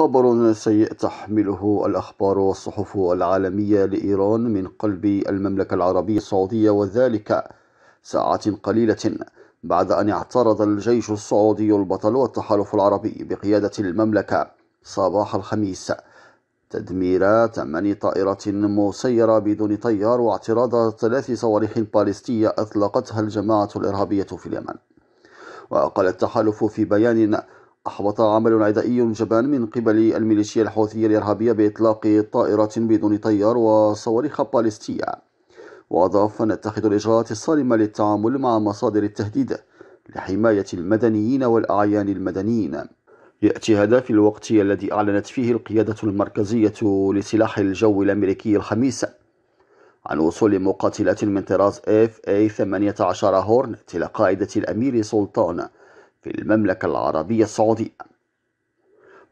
خبر سيء تحمله الأخبار والصحف العالمية لإيران من قلب المملكة العربية السعودية وذلك ساعات قليلة بعد أن اعترض الجيش السعودي البطل والتحالف العربي بقيادة المملكة صباح الخميس تدمير ثمان طائرات مسيرة بدون طيار واعتراض ثلاث صواريخ باليستية أطلقتها الجماعة الإرهابية في اليمن وقال التحالف في بيان أحبط عمل عدائي جبان من قبل الميليشيا الحوثية الإرهابية بإطلاق طائرات بدون طيار وصواريخ باليستية وأضاف نتخذ الإجراءات الصارمة للتعامل مع مصادر التهديد لحماية المدنيين والأعيان المدنيين يأتي هذا في الوقت الذي أعلنت فيه القيادة المركزية لسلاح الجو الأمريكي الخميس عن وصول مقاتلات من طراز اف اي 18 هورن إلى قاعدة الأمير سلطان في المملكة العربية السعودية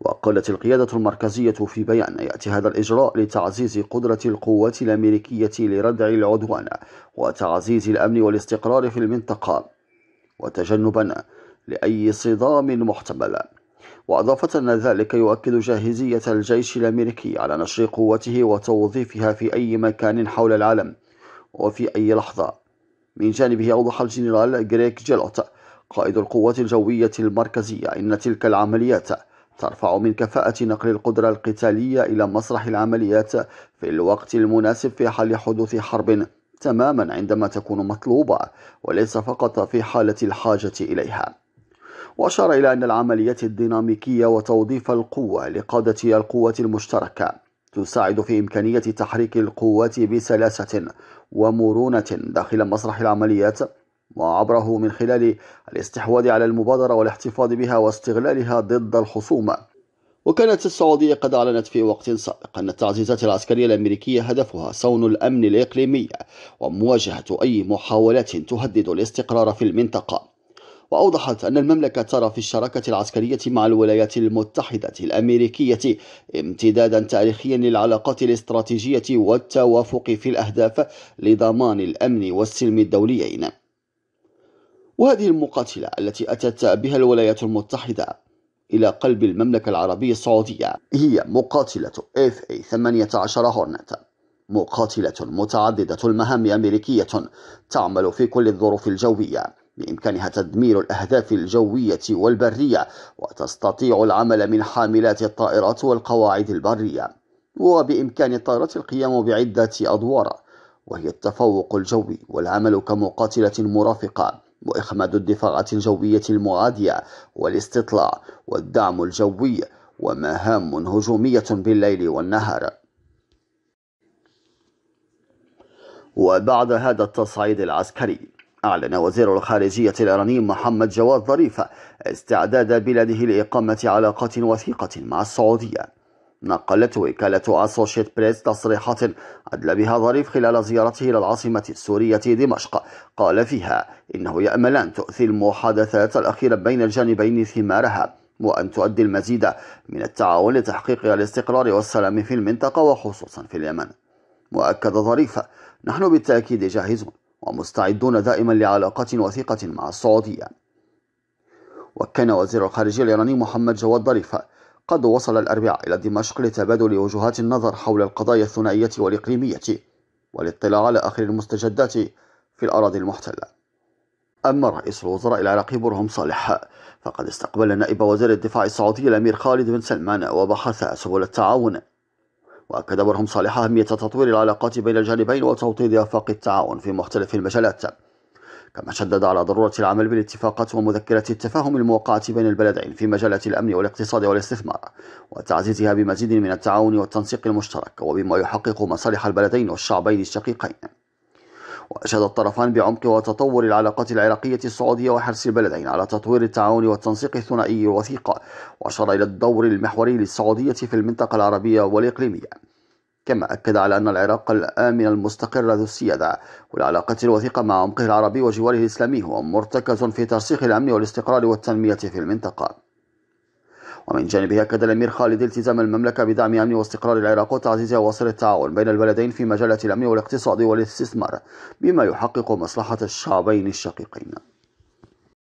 وقالت القيادة المركزية في بيان يأتي هذا الإجراء لتعزيز قدرة القوات الأمريكية لردع العدوان وتعزيز الأمن والاستقرار في المنطقة وتجنبا لأي صدام محتمل وأضافت أن ذلك يؤكد جاهزية الجيش الأمريكي على نشر قوته وتوظيفها في أي مكان حول العالم وفي أي لحظة من جانبه أوضح الجنرال غريك جيلوت قائد القوة الجوية المركزية إن تلك العمليات ترفع من كفاءة نقل القدرة القتالية إلى مسرح العمليات في الوقت المناسب في حال حدوث حرب تماما عندما تكون مطلوبة وليس فقط في حالة الحاجة إليها وأشار إلى أن العمليات الديناميكية وتوظيف القوة لقادة القوة المشتركة تساعد في إمكانية تحريك القوات بسلاسة ومرونة داخل مسرح العمليات وعبره من خلال الاستحواذ على المبادرة والاحتفاظ بها واستغلالها ضد الخصومة وكانت السعودية قد أعلنت في وقت سابق أن التعزيزات العسكرية الأمريكية هدفها صون الأمن الإقليمي ومواجهة أي محاولات تهدد الاستقرار في المنطقة وأوضحت أن المملكة ترى في الشراكة العسكرية مع الولايات المتحدة الأمريكية امتدادا تاريخيا للعلاقات الاستراتيجية والتوافق في الأهداف لضمان الأمن والسلم الدوليين وهذه المقاتلة التي أتت بها الولايات المتحدة إلى قلب المملكة العربية السعودية هي مقاتلة FA 18 هورنت مقاتلة متعددة المهام أمريكية تعمل في كل الظروف الجوية بإمكانها تدمير الأهداف الجوية والبرية وتستطيع العمل من حاملات الطائرات والقواعد البرية وبإمكان الطائرات القيام بعدة أدوار وهي التفوق الجوي والعمل كمقاتلة مرافقة وإخماد الدفاعات الجوية المعادية والاستطلاع والدعم الجوي ومهام هجومية بالليل والنهار وبعد هذا التصعيد العسكري أعلن وزير الخارجية الإيراني محمد جواد ظريف استعداد بلاده لإقامة علاقات وثيقة مع السعودية نقلت وكالة أسوشيت بريس تصريحات أدلى بها ظريف خلال زيارته إلى العاصمة السورية دمشق قال فيها إنه يأمل أن تؤثي المحادثات الأخيرة بين الجانبين ثمارها وأن تؤدي المزيد من التعاون لتحقيق الاستقرار والسلام في المنطقة وخصوصا في اليمن وأكد ظريف نحن بالتأكيد جاهزون ومستعدون دائما لعلاقة وثيقة مع السعودية وكان وزير الخارجية الإيراني محمد جواد ظريف قد وصل الأربعاء إلى دمشق لتبادل وجهات النظر حول القضايا الثنائية والإقليمية والاطلاع على آخر المستجدات في الأراضي المحتلة أما رئيس الوزراء العراقي برهم صالح فقد استقبل نائب وزير الدفاع السعودي الأمير خالد بن سلمان وبحث سبل التعاون وأكد برهم صالح أهمية تطوير العلاقات بين الجانبين وتوطيد آفاق التعاون في مختلف المجالات كما شدد على ضرورة العمل بالاتفاقات ومذكرة التفاهم الموقعة بين البلدين في مجالات الأمن والاقتصاد والاستثمار وتعزيزها بمزيد من التعاون والتنسيق المشترك وبما يحقق مصالح البلدين والشعبين الشقيقين وأشاد الطرفان بعمق وتطور العلاقات العراقية السعودية وحرص البلدين على تطوير التعاون والتنسيق الثنائي الوثيق وأشار إلى الدور المحوري للسعودية في المنطقة العربية والإقليمية كما أكد على أن العراق الآمن المستقر ذو السيادة والعلاقات الوثيقة مع عمقه العربي وجواره الإسلامي هو مرتكز في ترسيخ الأمن والاستقرار والتنمية في المنطقة ومن جانبه أكد الأمير خالد التزام المملكة بدعم أمن واستقرار العراق وتعزيز وصل التعاون بين البلدين في مجالات الأمن والاقتصاد والاستثمار بما يحقق مصلحة الشعبين الشقيقين